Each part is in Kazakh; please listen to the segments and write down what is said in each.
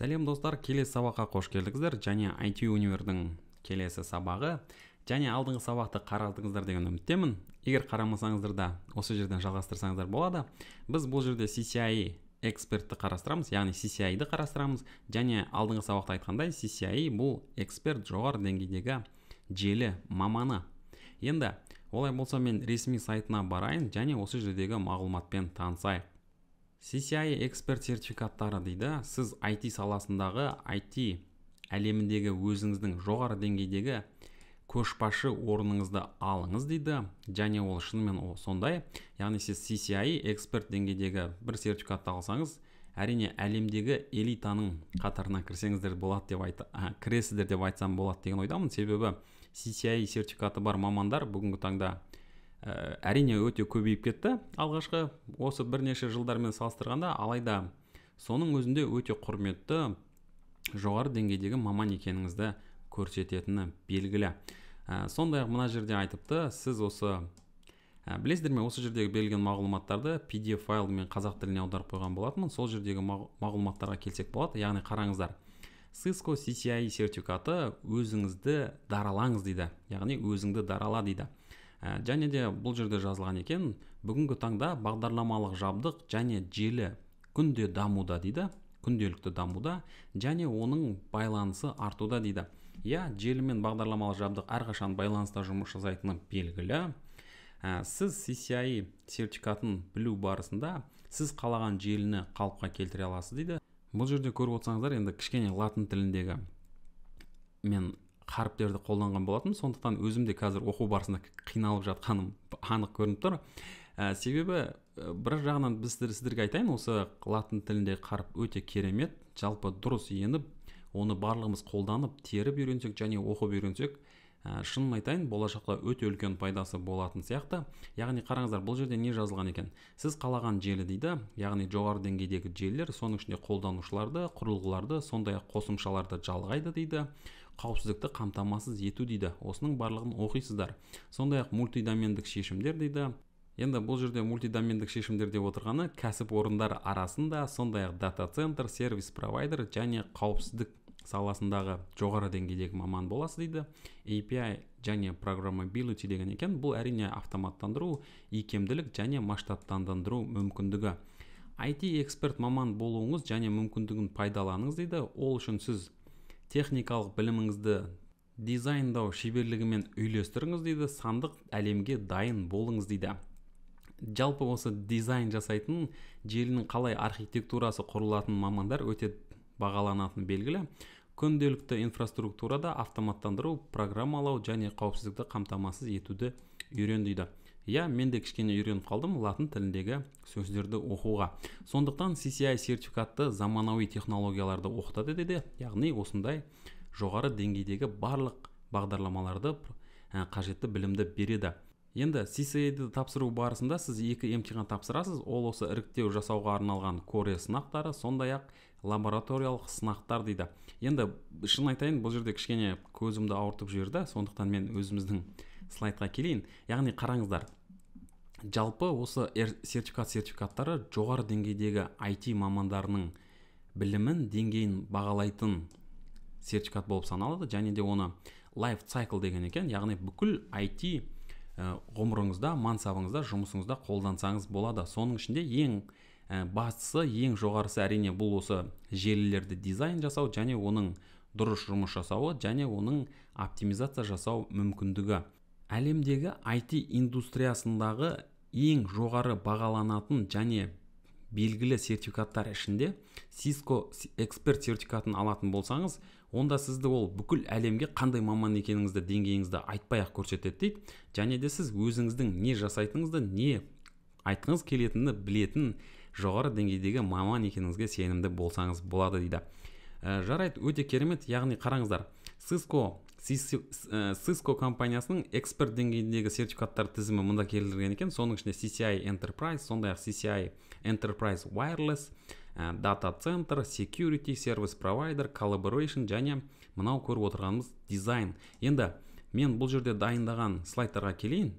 сәлем достар келесі сабаққа қош келдіңіздер және IT универдің келесі сабағы және алдыңғы сабақты қарадыңыздар деген үміттемін егер қарамасаңыздар да осы жерден жалғастырсаңыздар болады біз бұл жерде CCI экспертті қарастырамыз яғни CCI-ді қарастырамыз және алдыңғы сабақта айтқандай CCI бұл эксперт жоғары деңгейдегі желі маманы енді олай болса мен ресми сайтына барайын және осы жердегі мағлұматпен танысайын CCI эксперт сертификаттары дейді сіз IT саласындағы IT әлеміндегі өзіңіздің жоғары деңгейдегі көшбасшы орныңызды алыңыз дейді және ол шынымен ол сондай яғни сіз CCI эксперт деңгейдегі бір сертификатты алсаңыз әрине әлемдегі элитаның қатарына кірсеңіздер болады деп айта кіресіздер деп айтсам болады деген ойдамын себебі CCI сертификаты бар мамандар бүгінгі таңда ә, әрине өте көбейіп кетті алғашқы осы бірнеше жылдармен салыстырғанда алайда соның өзінде өте құрметті жоғары деңгейдегі маман екеніңізді көрсететіні белгілі ә, э, сондай ақ мына жерде айтыпты сіз осы ә, білесіздер ме осы жердегі берілген мағлұматтарды pdf файлымен қазақ тіліне аударып қойған болатынмын сол жердегі мағлұматтарға келсек болады яғни қараңыздар cisco cci сертификаты өзіңізді даралаңыз дейді яғни өзіңді дарала дейді ә, және де бұл жерде жазылған екен бүгінгі таңда бағдарламалық жабдық және желі күнде дамуда дейді күнделікті дамуда және оның байланысы артуда дейді иә желі мен бағдарламалық жабдық әрқашан байланыста жұмыс жасайтыны белгілі ә, сіз CCI сертификатын білу барысында сіз қалаған желіні қалыпқа келтіре аласыз дейді бұл жерде көріп отырсаңыздар енді кішкене латын тіліндегі мен қаріптерді қолданған болатынмын сондықтан өзімде қазір оқу барысында қиналып жатқаным анық көрініп тұр ә, себебі бір жағынан біз сіздерге айтайын осы латын тілінде қаріп өте керемет жалпы дұрыс еніп оны барлығымыз қолданып теріп үйренсек және оқып үйренсек ә, шынын айтайын болашақта өте үлкен пайдасы болатын сияқты яғни қараңыздар бұл жерде не жазылған екен сіз қалаған желі дейді яғни жоғары деңгейдегі желілер соның ішінде қолданушыларды құрылғыларды сондай ақ қосымшаларды жалғайды дейді қауіпсіздікті қамтамасыз ету дейді осының барлығын оқисыздар сондай ақ мультидомендік шешімдер дейді енді бұл жерде мультидомендік шешімдер деп отырғаны кәсіпорындар арасында сондай ақ дата центр сервис провайдер және қауіпсіздік саласындағы жоғары деңгейдегі маман боласыз дейді API және программабилити деген екен бұл әрине автоматтандыру икемділік және масштабтандыру мүмкіндігі IT эксперт маман болуыңыз және мүмкіндігін пайдаланыңыз дейді ол үшін сіз техникалық біліміңізді дизайндау шеберлігімен үйлестіріңіз дейді сандық әлемге дайын болыңыз дейді жалпы осы дизайн жасайтын желінің қалай архитектурасы құрылатын мамандар өте бағаланатын белгілі күнделікті инфраструктурада автоматтандыру программалау және қауіпсіздікті қамтамасыз етуді үйрен дейді иә мен де кішкене үйреніп қалдым латын тіліндегі сөздерді оқуға сондықтан CCI сертификатты заманауи технологияларды оқытады деді яғни осындай жоғары деңгейдегі барлық бағдарламаларды қажетті білімді береді енді cci ді тапсыру барысында сіз екі емтихан тапсырасыз ол осы іріктеу жасауға арналған коре сынақтары сондай ақ лабораториялық сынақтар дейді енді шын айтайын бұл жерде кішкене көзімді ауыртып жіберді сондықтан мен өзіміздің слайдқа келейін яғни қараңыздар жалпы осы сертификат сертификаттары жоғары деңгейдегі IT мамандарының білімін деңгейін бағалайтын сертификат болып саналады және де оны life cycle деген екен яғни бүкіл IT э, ғұмырыңызда мансабыңызда жұмысыңызда қолдансаңыз болады соның ішінде ең э, бастысы ең жоғарысы әрине бұл осы желілерді дизайн жасау және оның дұрыс жұмыс жасауы және оның оптимизация жасау мүмкіндігі әлемдегі IT индустриясындағы ең жоғары бағаланатын және белгілі сертификаттар ішінде Cisco эксперт сертификатын алатын болсаңыз онда сізді ол бүкіл әлемге қандай маман екеніңізді деңгейіңізді айтпай ақ көрсетеді дейді және де сіз өзіңіздің не жасайтыныңызды не айтқыңыз келетінін білетін жоғары деңгейдегі маман екеніңізге сенімді болсаңыз болады дейді ә, жарайды өте керемет яғни қараңыздар Cisco Э, Cisco компаниясының эксперт деңгейіндегі сертификаттар тізімі мұнда келтірілген екен соның ішінде CCI Enterprise сондай ақ CCI Enterprise Wireless э, Data Center Security Service Provider Collaboration және мынау көріп отырғанымыз дизайн енді мен бұл жерде дайындаған слайдтарға келейін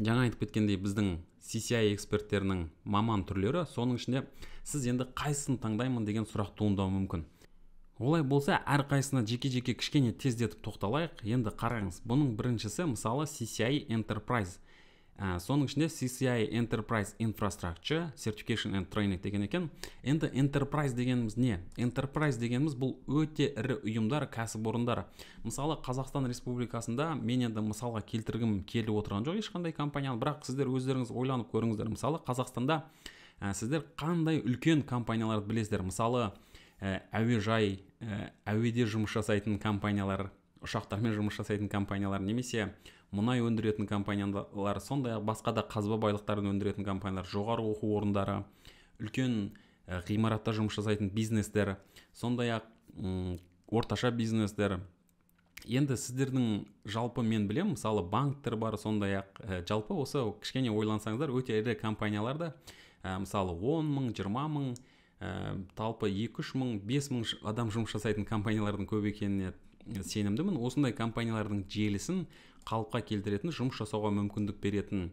жаңа айтып кеткендей біздің CCI эксперттерінің маман түрлері соның ішінде сіз енді қайсысын таңдаймын деген сұрақ туындауы мүмкін олай болса әрқайсысына жеке жеке кішкене тездетіп тоқталайық енді қараңыз бұның біріншісі мысалы CCI Enterprise ә, соның ішінде CCI Enterprise Infrastructure Certification and Training деген екен енді Enterprise дегеніміз не Enterprise дегеніміз бұл өте ірі ұйымдар кәсіпорындар мысалы Қазақстан Республикасында мен енді мысалға келтіргім келіп отырған жоқ ешқандай компанияны бірақ сіздер өздеріңіз ойланып көріңіздер мысалы Қазақстанда ә, сіздер қандай үлкен компанияларды білесіздер мысалы Э, әуежай э, әуеде жұмыс жасайтын компаниялар ұшақтармен жұмыс жасайтын компаниялар немесе мұнай өндіретін компаниялар сондай ақ басқа да қазба байлықтарын өндіретін компаниялар жоғары оқу орындары үлкен э, ғимаратта жұмыс жасайтын бизнестер сондай ақ орташа бизнестер енді сіздердің жалпы мен білем, мысалы банктер бар сондай ақ жалпы осы кішкене ойлансаңыздар өте ірі компанияларда мысалы он мың жиырма мың ә, э, жалпы екі үш мың бес мың адам жұмыс жасайтын компаниялардың көп екеніне э, сенімдімін осындай компаниялардың желісін қалыпқа келтіретін жұмыс жасауға мүмкіндік беретін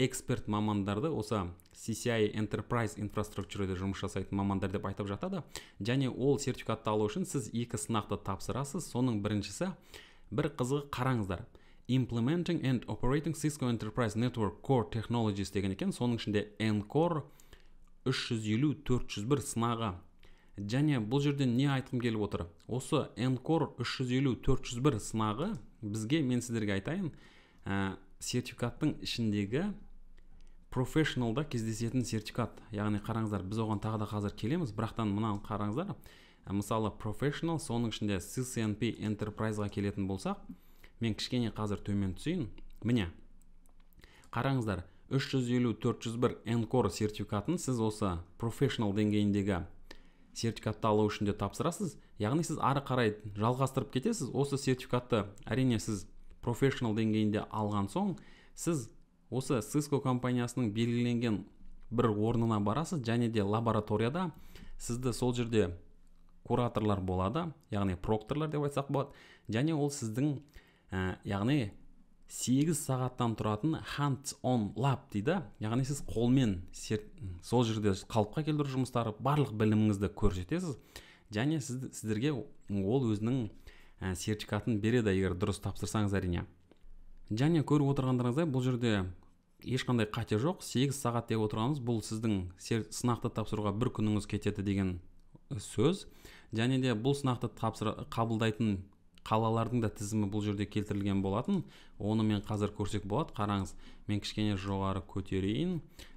эксперт мамандарды осы CCI Enterprise инфраструктурада жұмыс жасайтын мамандар деп айтып жатады және ол сертификатты алу үшін сіз екі сынақты тапсырасыз соның біріншісі бір қызығы қараңыздар Implementing and Operating Cisco Enterprise Network Core Technologies деген екен соның ішінде Encore 350-401 сынағы және бұл жерде не айтқым келіп отыр осы encore 350-401 сынағы бізге мен сіздерге айтайын ә, сертификаттың ішіндегі профессионалда кездесетін сертификат яғни қараңыздар біз оған тағы да қазір келеміз бірақтан мынаны қараңыздар ә, мысалы профессионал соның ішінде ccnp Enterprise-ға келетін болсақ мен кішкене қазір төмен түсейін міне қараңыздар 350-401 Encore сертификатын сіз осы professional деңгейіндегі сертификатты алу үшін де тапсырасыз яғни сіз ары қарай жалғастырып кетесіз осы сертификатты әрине сіз professional деңгейінде алған соң сіз осы Cisco компаниясының белгіленген бір орнына барасыз және де лабораторияда сізді сол жерде кураторлар болады яғни прокторлар деп айтсақ болады және ол сіздің ә, яғни Сегіз сағаттан тұратын hands on lab дейді яғни сіз қолмен сер... сол жерде қалыпқа келтіру жұмыстары барлық біліміңізді көрсетесіз және сіз, сіздерге ол өзінің ә, сертификатын береді егер дұрыс тапсырсаңыз әрине және көріп отырғандарыңыздай бұл жерде ешқандай қате жоқ Сегіз сағат деп отырғанымыз бұл сіздің сынақты тапсыруға бір күніңіз кетеді деген сөз және де бұл сынақты тапсыр... қабылдайтын қалалардың да тізімі бұл жерде келтірілген болатын оны мен қазір көрсек болады қараңыз мен кішкене жоғары көтерейін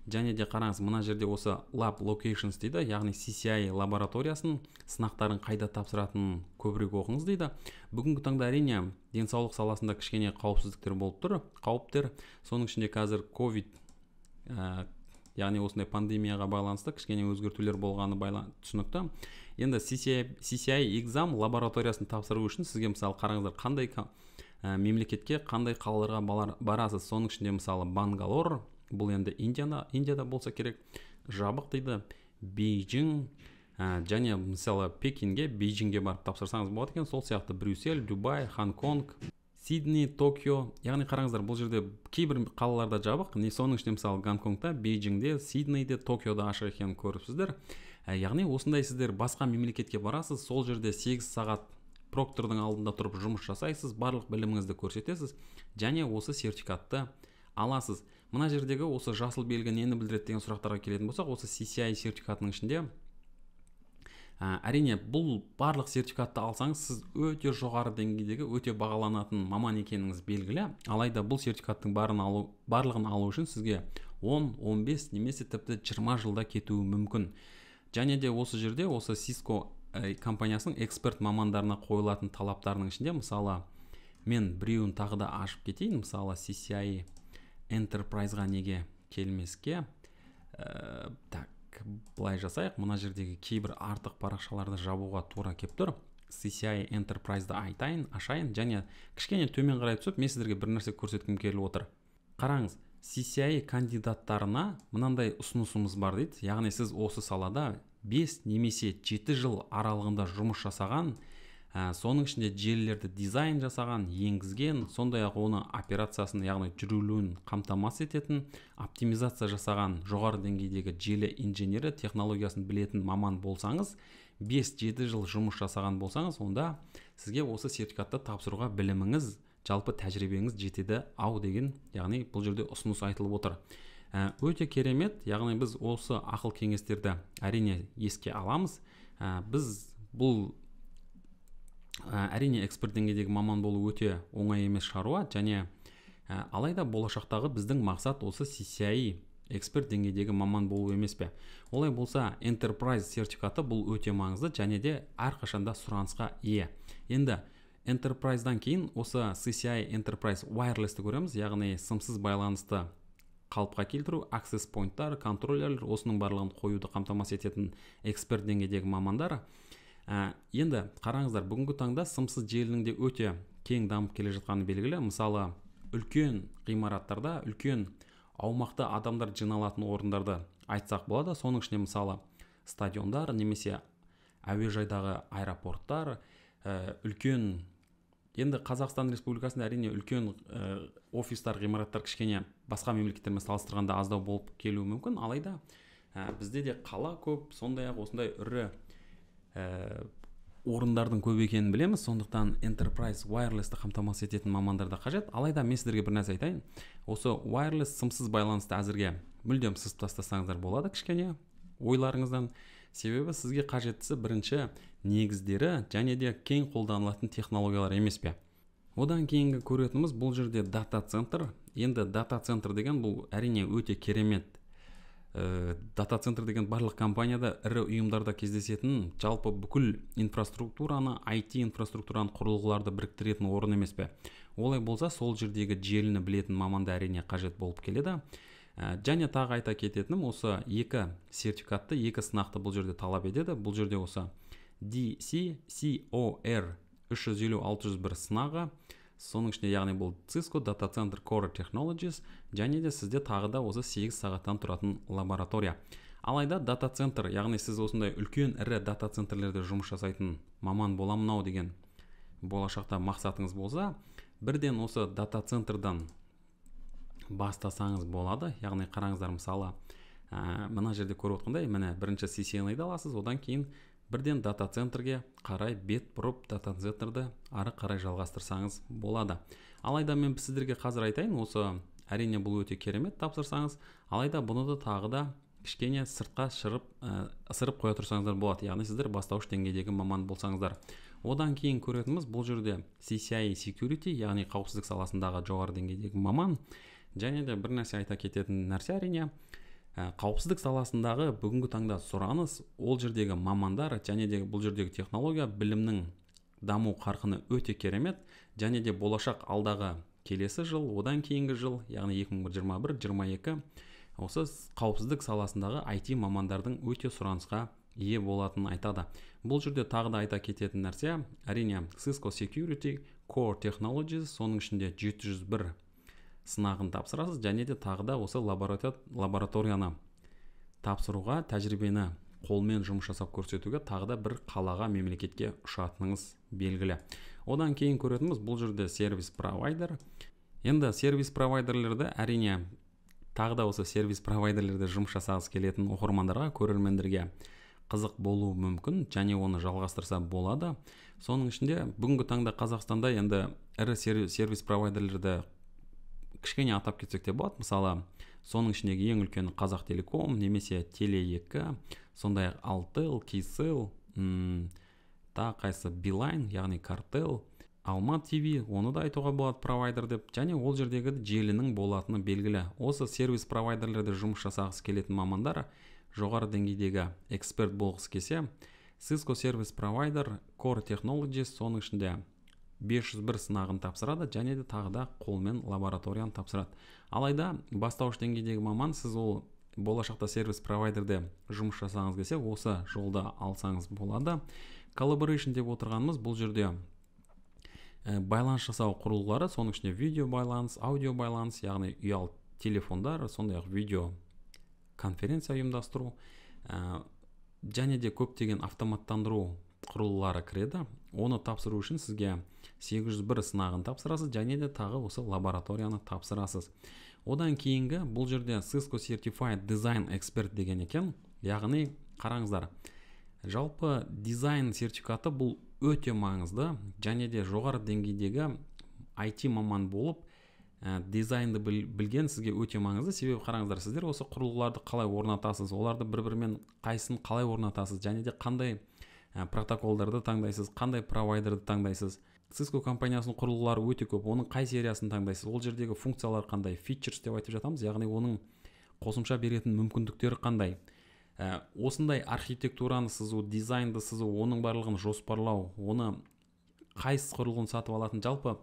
және де қараңыз мына жерде осы lab locations дейді яғни CCI лабораториясын сынақтарын қайда тапсыратынын көбірек оқыңыз дейді бүгінгі таңда әрине денсаулық саласында кішкене қауіпсіздіктер болып тұр қауіптер соның ішінде қазір covid ә, яғни осындай пандемияға байланысты кішкене өзгертулер болғаны байла... түсінікті енді CCI, CCI экзам лабораториясын тапсыру үшін сізге мысалы қараңыздар қандай ә, мемлекетке қандай қалаларға барасыз соның ішінде мысалы бангалор бұл енді индияна индияда болса керек жабық дейді бейжің ә, және мысалы пекинге бейжіңге барып тапсырсаңыз болады екен сол сияқты брюссель дубай хонконг сидней токио яғни қараңыздар бұл жерде кейбір қалаларда жабық не соның ішінде мысалы гонконгта бейжіңде сиднейде токиода ашық екенін көріпсіздер Ә, яғни осындай сіздер басқа мемлекетке барасыз сол жерде 8 сағат проктордың алдында тұрып жұмыс жасайсыз барлық біліміңізді көрсетесіз және осы сертификатты аласыз мына жердегі осы жасыл белгі нені білдіреді деген сұрақтарға келетін болсақ осы CCI сертификатының ішінде ә, әрине бұл барлық сертификатты алсаңыз сіз өте жоғары деңгейдегі өте бағаланатын маман екеніңіз белгілі алайда бұл сертификаттың барын алу барлығын алу үшін сізге 10-15 немесе тіпті 20 жылда кетуі мүмкін және де осы жерде осы cisco э, компаниясының эксперт мамандарына қойылатын талаптарының ішінде мысалы мен біреуін тағы да ашып кетейін мысалы CCI Enterprise-ға неге келмеске ә, так былай жасайық мына жердегі кейбір артық парақшаларды жабуға тура келіп тұр CCI Enterprise-ды айтайын ашайын және кішкене төмен қарай түсіп мен сіздерге бір нәрсе көрсеткім келіп отыр қараңыз CCI кандидаттарына мынандай ұсынысымыз бар дейді яғни сіз осы салада 5 немесе 7 жыл аралығында жұмыс жасаған соның ішінде желілерді дизайн жасаған енгізген сондай ақ оны операциясын яғни жүрілуін қамтамасыз ететін оптимизация жасаған жоғары деңгейдегі желі инженері технологиясын білетін маман болсаңыз 5-7 жыл жұмыс жасаған болсаңыз онда сізге осы сертификатты тапсыруға біліміңіз жалпы тәжірибеңіз жетеді ау деген яғни бұл жерде ұсыныс айтылып отыр ә, өте керемет яғни біз осы ақыл кеңестерді әрине еске аламыз ә, біз бұл ә, әрине эксперт деңгейдегі маман болу өте оңай емес шаруа және ә, алайда болашақтағы біздің мақсат осы CCI эксперт деңгейдегі маман болу емес пе олай болса enterprise сертификаты бұл өте маңызды және де әрқашанда сұранысқа ие енді Enterprise-дан кейін осы cci enterprise Wireless-ті көреміз яғни сымсыз байланысты қалыпқа келтіру access point-тар контроллерлер осының барлығын қоюды қамтамасыз ететін эксперт деңгейдегі мамандар ә, енді қараңыздар бүгінгі таңда сымсыз желінің де өте кең дамып келе жатқаны белгілі мысалы үлкен ғимараттарда үлкен аумақта адамдар жиналатын орындарды айтсақ болады соның ішінде мысалы стадиондар немесе әуежайдағы аэропорттар ә, үлкен енді қазақстан республикасында әрине үлкен э, офистар ғимараттар кішкене басқа мемлекеттермен салыстырғанда аздау болып келуі мүмкін алайда э, бізде де қала көп сондай ақ осындай ірі ә, орындардың көп екенін білеміз сондықтан enterprise wirelessті қамтамасыз ететін мамандар да қажет алайда мен сіздерге бір нәрсе айтайын осы wireless сымсыз байланысты әзірге мүлдем сызып тастасаңыздар болады кішкене ойларыңыздан себебі сізге қажеттісі бірінші негіздері және де кең қолданылатын технологиялар емес пе одан кейінгі көретініміз бұл жерде дата центр енді дата центр деген бұл әрине өте керемет ә, дата центр деген барлық компанияда ірі ұйымдарда кездесетін жалпы бүкіл инфраструктураны IT инфраструктураны құрылғыларды біріктіретін орын емес пе олай болса сол жердегі желіні білетін маманды әрине қажет болып келеді ә, және тағы айта кететінім осы екі сертификатты екі сынақты бұл жерде талап етеді бұл жерде осы DC COR 350-601 сынағы соның ішінде яғни бұл Cisco Data Center Core Technologies және де сізде тағы да осы 8 сағаттан тұратын лаборатория алайда дата центр яғни сіз осындай үлкен ірі дата центрлерде жұмыс жасайтын маман боламын ау деген болашақта мақсатыңыз болса бірден осы дата центрдан бастасаңыз болады яғни қараңыздар мысалы мына жерде көріп отқандай міне бірінші CCNA-ды аласыз одан кейін бірден дата центрге қарай бет бұрып дата центрді ары қарай жалғастырсаңыз болады алайда мен сіздерге қазір айтайын осы әрине бұл өте керемет тапсырсаңыз алайда бұны да тағы да кішкене сыртқа шырып ә, ысырып қоя тұрсаңыздар болады яғни сіздер бастауыш деңгейдегі маман болсаңыздар одан кейін көретініміз бұл жерде CCI security яғни қауіпсіздік саласындағы жоғары деңгейдегі маман және де бір нәрсе айта кететін нәрсе әрине Ә, қауіпсіздік саласындағы бүгінгі таңда сұраныс ол жердегі мамандар және де бұл жердегі технология білімнің даму қарқыны өте керемет және де болашақ алдағы келесі жыл одан кейінгі жыл яғни 2021-22 осы қауіпсіздік саласындағы IT мамандардың өте сұранысқа ие болатынын айтады бұл жерде тағы да айта кететін нәрсе әрине Cisco Security Core Technologies соның ішінде 701 сынағын тапсырасыз және де тағы да осы лабораторияны тапсыруға тәжірибені қолмен жұмыс жасап көрсетуге тағы да бір қалаға мемлекетке ұшатыныңыз белгілі одан кейін көретініміз бұл жерде сервис провайдер енді сервис провайдерлерді әрине тағы да осы сервис провайдерлерде жұмыс жасағысы келетін оқырмандарға көрермендерге қызық болуы мүмкін және оны жалғастырса болады соның ішінде бүгінгі таңда қазақстанда енді ірі сервис провайдерлерді кішкене атап кетсек те болады мысалы соның ішіндегі ең үлкені қазақтелеком немесе теле екі сондай ақ алтел кейсел тағы қайсы билайн яғни картел алма тв оны да айтуға болады провайдер деп және ол жердегі желінің болатыны белгілі осы сервис провайдерлерде жұмыс жасағысы келетін мамандар жоғары деңгейдегі эксперт болғысы келсе cisco сервис провайдер core technologies соның ішінде 501 сынағын тапсырады және де тағы да қолмен лабораторияны тапсырады алайда бастауыш деңгейдегі маман сіз ол болашақта сервис провайдерде жұмыс жасағыңыз келсе осы жолда алсаңыз болады collaboration деп отырғанымыз бұл жерде ә, байланыс жасау құрылғылары соның ішінде видео байланыс аудио байланыс яғни ұялы телефондар сондай ақ видео конференция ұйымдастыру ә, және де көптеген автоматтандыру құрылғылары кіреді оны тапсыру үшін сізге 801 сынағын тапсырасыз және де тағы осы лабораторияны тапсырасыз одан кейінгі бұл жерде Cisco Certified Design Expert деген екен яғни қараңыздар жалпы дизайн сертификаты бұл өте маңызды және де жоғары деңгейдегі IT маман болып ә, дизайнды біл, білген сізге өте маңызды себебі қараңыздар сіздер осы құрылғыларды қалай орнатасыз оларды бір бірімен қайсын қалай орнатасыз және де қандай ә, протоколдарды таңдайсыз қандай провайдерді таңдайсыз cisco компаниясының құрылғылары өте көп оның қай сериясын таңдайсыз ол жердегі функциялар қандай фичерс деп айтып жатамыз яғни оның қосымша беретін мүмкіндіктері қандай ә, осындай архитектураны сызу дизайнды сызу оның барлығын жоспарлау оны қайсы құрылғыны сатып алатын жалпы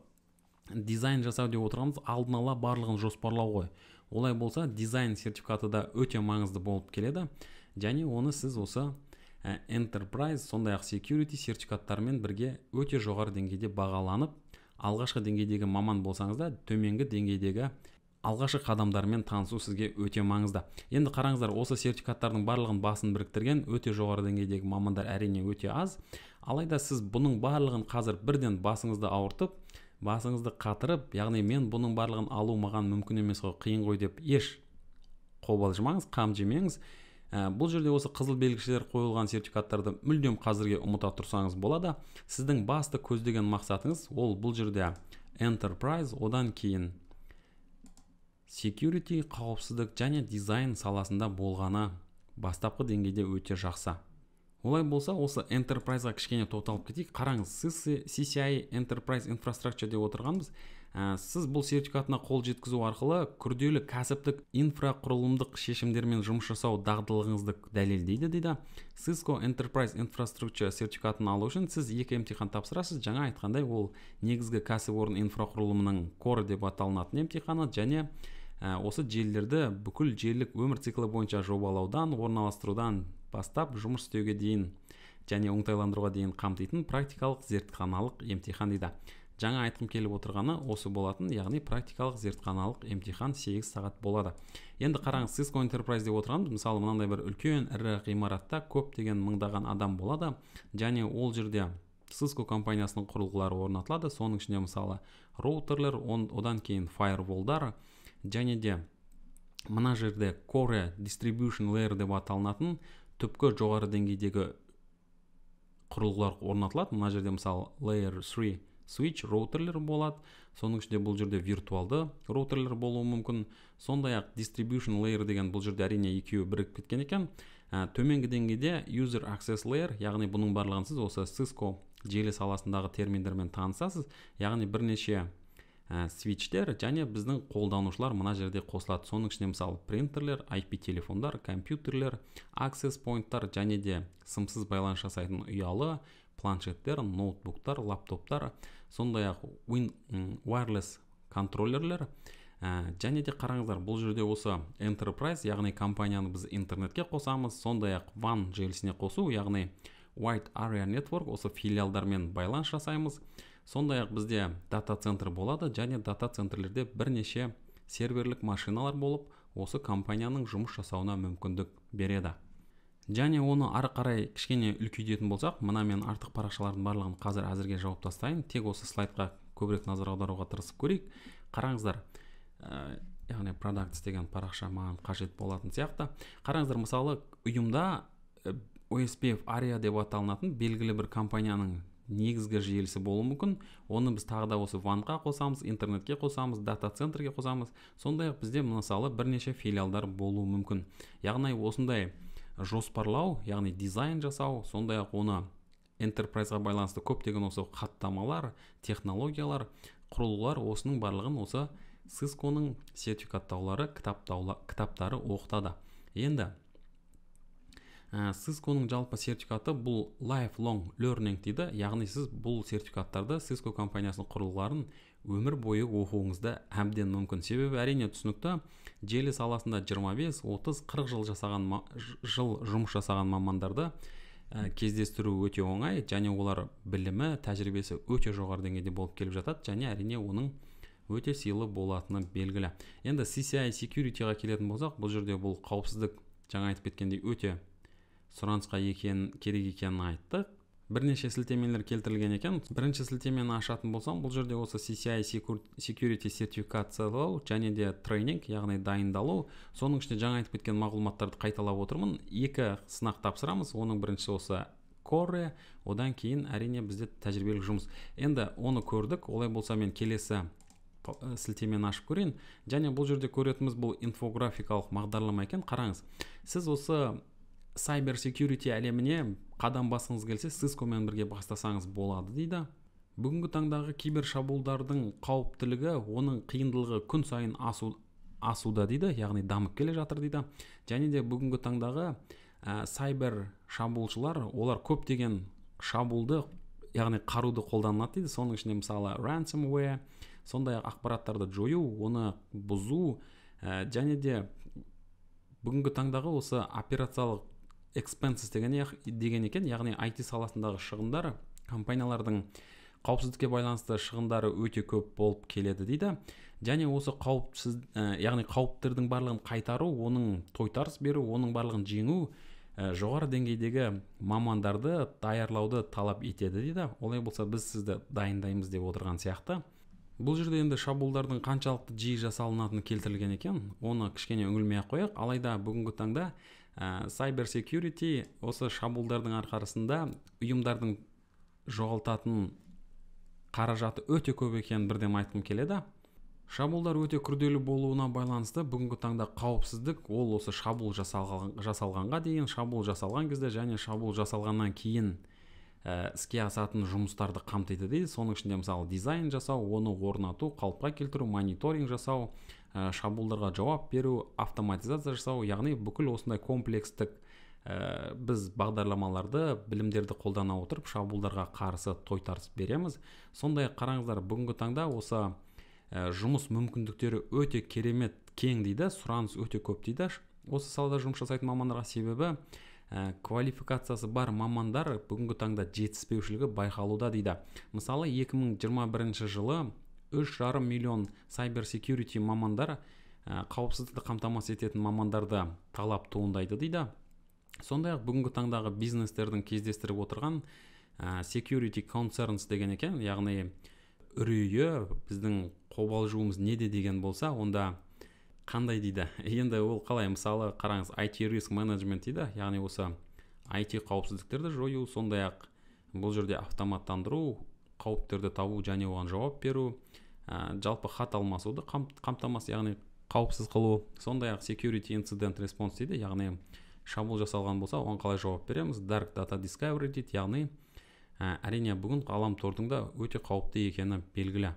дизайн жасау деп отырғанымыз алдын ала барлығын жоспарлау ғой олай болса дизайн сертификаты да өте маңызды болып келеді және оны сіз осы Ә, enterprise сондай ақ security сертификаттарымен бірге өте жоғары деңгейде бағаланып алғашқы деңгейдегі маман болсаңыз да төменгі деңгейдегі алғашқы қадамдармен танысу сізге өте маңызды енді қараңыздар осы сертификаттардың барлығын басын біріктірген өте жоғары деңгейдегі мамандар әрине өте аз алайда сіз бұның барлығын қазір бірден басыңызды ауыртып басыңызды қатырып яғни мен бұның барлығын алу маған мүмкін емес қой қиын ғой деп еш қобалжымаңыз қам жемеңіз ә, бұл жерде осы қызыл белгішелер қойылған сертификаттарды мүлдем қазірге ұмыта тұрсаңыз болады сіздің басты көздеген мақсатыңыз ол бұл жерде enterprise одан кейін security қауіпсіздік және дизайн саласында болғаны бастапқы деңгейде өте жақсы олай болса осы enterpriseға кішкене тоқталып кетейік қараңыз сіз cci enterprise infrastructure деп отырғанбыз ә, сіз бұл сертификатына қол жеткізу арқылы күрделі кәсіптік инфрақұрылымдық шешімдермен жұмыс жасау дағдылығыңызды дәлелдейді дейді cisco enterprise infrastructure сертификатын алу үшін сіз екі емтихан тапсырасыз жаңа айтқандай ол негізгі кәсіпорын инфрақұрылымының core деп аталынатын емтиханы және Ә, осы желілерді бүкіл желілік өмір циклы бойынша жобалаудан орналастырудан бастап жұмыс істеуге дейін және оңтайландыруға дейін қамтитын практикалық зертханалық емтихан дейді жаңа айтқым келіп отырғаны осы болатын яғни практикалық зертханалық емтихан 8 сағат болады енді қараңыз cisco enterprise деп отырғанымыз мысалы мынандай бір үлкен ірі ғимаратта көптеген мыңдаған адам болады және ол жерде cisco компаниясының құрылғылары орнатылады соның ішінде мысалы роутерлер одан кейін фаерволдар және де мына жерде core distribution layer деп аталынатын түпкі жоғары деңгейдегі құрылғылар орнатылады мына жерде мысалы layer 3 switch роутерлер болады соның ішінде бұл жерде виртуалды роутерлер болуы мүмкін сондай ақ distribution layer деген бұл жерде әрине екеуі бірігіп кеткен екен ә, төменгі деңгейде user access layer яғни бұның барлығын сіз осы cisco желі саласындағы терминдермен танысасыз яғни бірнеше ә, свичтер және біздің қолданушылар мына жерде қосылады соның ішінде мысалы принтерлер IP телефондар компьютерлер access поинттар және де сымсыз байланыс жасайтын ұялы планшеттер ноутбуктар лаптоптар сондай ақ wireless контроллерлер ә, және де қараңыздар бұл жерде осы enterprise яғни компанияны біз интернетке қосамыз сондай ақ WAN желісіне қосу яғни white area network осы филиалдармен байланыс жасаймыз сондай ақ бізде дата центр болады және дата центрлерде бірнеше серверлік машиналар болып осы компанияның жұмыс жасауына мүмкіндік береді және оны ары қарай кішкене үлкейтетін болсақ мына мен артық парақшалардың барлығын қазір әзірге жауып тастайын тек осы слайдқа көбірек назар аударуға тырысып көрейік қараңыздар ә, яғни продактс деген парақша маған қажет болатын сияқты қараңыздар мысалы ұйымда OSPF э, ария деп аталынатын белгілі бір компанияның негізгі желісі болуы мүмкін оны біз тағы да осы ванға қосамыз интернетке қосамыз дата центрге қосамыз сондай ақ бізде мысалы бірнеше филиалдар болуы мүмкін яғни осындай жоспарлау яғни дизайн жасау сондай ақ оны энтерпрайзға байланысты көптеген осы хаттамалар технологиялар құрылғылар осының барлығын осы сисконың сертификаттаулары кітаптары оқытады енді ә, сіз жалпы сертификаты бұл Life Long learning дейді яғни сіз бұл сертификаттарды cisco компаниясының құрылғыларын өмір бойы оқуыңызда әбден мүмкін себебі әрине түсінікті желі саласында 25-30-40 жыл жасаған жыл жұмыс жасаған мамандарды ә, кездестіру өте оңай және олар білімі тәжірибесі өте жоғары деңгейде болып келіп жатады және әрине оның өте сыйлы болатыны белгілі енді CCI security-ға келетін болсақ бұл жерде бұл қауіпсіздік жаңа айтып кеткендей өте сұранысқа екен, керек екенін айттық бірнеше сілтемелер келтірілген екен бірінші сілтемені ашатын болсам бұл жерде осы CCI security сертификациялау және де тренинг яғни дайындалу соның ішінде жаңа айтып кеткен мағлұматтарды қайталап отырмын екі сынақ тапсырамыз оның біріншісі осы коре одан кейін әрине бізде тәжірибелік жұмыс енді оны көрдік олай болса мен келесі сілтемені ашып көрейін және бұл жерде көретініміз бұл инфографикалық бағдарлама екен қараңыз сіз осы cyber security әлеміне қадам басыңыз келсе сискомен бірге бастасаңыз болады дейді бүгінгі таңдағы кибер шабуылдардың қауіптілігі оның қиындылығы күн сайын асуда дейді яғни дамып келе жатыр дейді және де бүгінгі таңдағы ә, сайбер шабуылшылар олар көптеген шабуылды яғни қаруды қолданады дейді соның ішінде мысалы ransomware сондай ақ ақпараттарды жою оны бұзу ә, және де бүгінгі таңдағы осы операциялық expenses деген, деген екен яғни IT саласындағы шығындар компаниялардың қауіпсіздікке байланысты шығындары өте көп болып келеді дейді және осы қауіпсіз ә, яғни қауіптердің барлығын қайтару оның тойтарыс беру оның барлығын жеңу ә, жоғары деңгейдегі мамандарды даярлауды талап етеді дейді олай болса біз сізді дайындаймыз деп отырған сияқты бұл жерде енді шабуылдардың қаншалықты жиі жасалынатыны келтірілген екен оны кішкене үңілмей ақ қояйық алайда бүгінгі таңда ә, cyber security осы шабуылдардың арқасында ұйымдардың жоғалтатын қаражаты өте көп екенін бірден айтқым келеді шабуылдар өте күрделі болуына байланысты бүгінгі таңда қауіпсіздік ол осы шабуыл жасалған, жасалғанға дейін шабуыл жасалған кезде және шабуыл жасалғаннан кейін ә, іске асатын жұмыстарды қамтиды дейді соның ішінде мысалы дизайн жасау оны орнату қалыпқа келтіру мониторинг жасау Э, шабуылдарға жауап беру автоматизация жасау яғни бүкіл осындай комплекстік ә, біз бағдарламаларды білімдерді қолдана отырып шабуылдарға қарсы тойтарыс береміз сондай қараңыздар бүгінгі таңда осы э, жұмыс мүмкіндіктері өте керемет кең дейді сұраныс өте көп дейді осы салада жұмыс жасайтын мамандарға себебі ә, квалификациясы бар мамандар бүгінгі таңда жетіспеушілігі байқалуда дейді мысалы 2021 жылы үш жарым миллион сайбер секьюрити мамандар э, қауіпсіздікті қамтамасыз ететін мамандарда талап туындайды дейді сондай ақ бүгінгі таңдағы бизнестердің кездестіріп отырған э, security concerns деген екен яғни үрейі біздің қобалжуымыз неде деген болса онда қандай дейді енді ол қалай мысалы қараңыз IT риск менеджмент дейді яғни осы IT қауіпсіздіктерді жою сондай ақ бұл жерде автоматтандыру қауіптерді табу және оған жауап беру ә, жалпы хат алмасуды қамтамасыз яғни қауіпсіз қылу сондай ақ security incident response дейді яғни шабуыл жасалған болса оған қалай жауап береміз dark data discovery дейді яғни ә, әрине бүгін ғаламтордың да өте қауіпті екені белгілі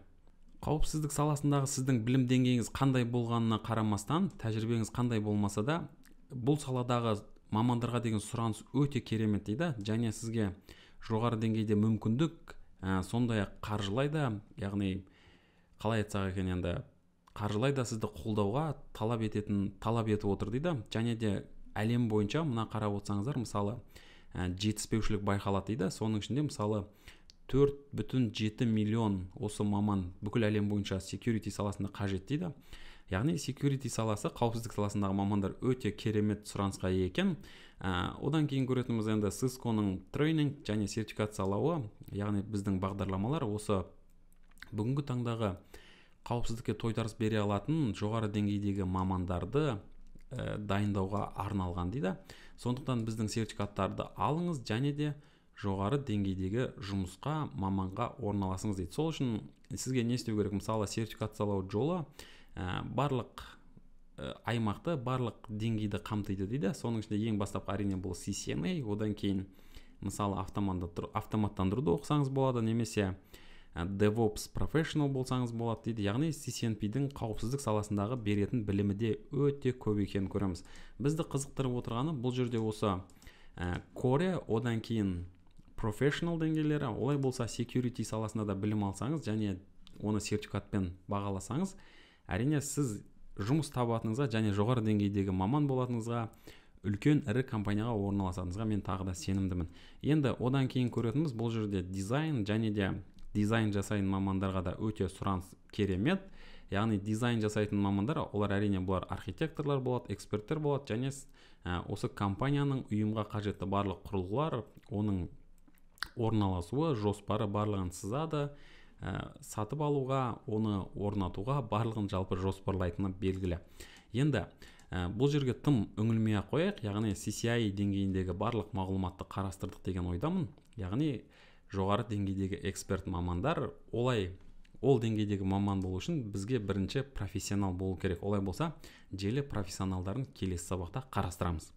қауіпсіздік саласындағы сіздің білім деңгейіңіз қандай болғанына қарамастан тәжірибеңіз қандай болмаса да бұл саладағы мамандарға деген сұраныс өте керемет дейді және сізге жоғары деңгейде мүмкіндік ә, сондай ақ қаржылай да яғни қалай айтсақ екен енді қаржылай да сізді қолдауға талап ететін талап етіп отыр дейді және де әлем бойынша мына қарап отырсаңыздар мысалы ә, жетіспеушілік байқалады дейді соның ішінде мысалы төрт бүтін жеті миллион осы маман бүкіл әлем бойынша security саласында қажет дейді яғни security саласы қауіпсіздік саласындағы мамандар өте керемет сұранысқа ие екен ә, одан кейін көретініміз енді сисконың тренинг және сертификациялауы яғни біздің бағдарламалар осы бүгінгі таңдағы қауіпсіздікке тойтарыс бере алатын жоғары деңгейдегі мамандарды э, дайындауға арналған дейді сондықтан біздің сертификаттарды алыңыз және де жоғары деңгейдегі жұмысқа маманға орналасыңыз дейді сол үшін сізге не істеу керек мысалы сертификациялау жолы э, барлық э, аймақты барлық деңгейді қамтиды дейді соның ішінде ең бастапқы әрине бұл CCNA одан кейін мысалы автоматтандыруды оқысаңыз болады немесе Ә, DevOps Professional болсаңыз болады дейді яғни CCNP-дің қауіпсіздік саласындағы беретін білімі де өте көп екенін көреміз бізді қызықтырып отырғаны бұл жерде осы ә, одан кейін Professional деңгейлері олай болса security саласында да білім алсаңыз және оны сертификатпен бағаласаңыз әрине сіз жұмыс табатыныңызға және жоғары деңгейдегі маман болатыныңызға үлкен ірі компанияға орналасатыныңызға мен тағы да сенімдімін енді одан кейін көретініміз бұл жерде дизайн және де дизайн жасайтын мамандарға да өте сұраныс керемет яғни дизайн жасайтын мамандар олар әрине бұлар архитекторлар болады эксперттер болады және ә, осы компанияның ұйымға қажетті барлық құрылғылар оның орналасуы жоспары барлығын сызады сатып алуға оны орнатуға барлығын жалпы жоспарлайтыны белгілі енді бұл жерге тым үңілмей ақ қояйық яғни CCI деңгейіндегі барлық мағлұматты қарастырдық деген ойдамын яғни жоғары деңгейдегі эксперт мамандар олай ол деңгейдегі маман болу үшін бізге бірінші профессионал болу керек олай болса желі профессионалдарын келесі сабақта қарастырамыз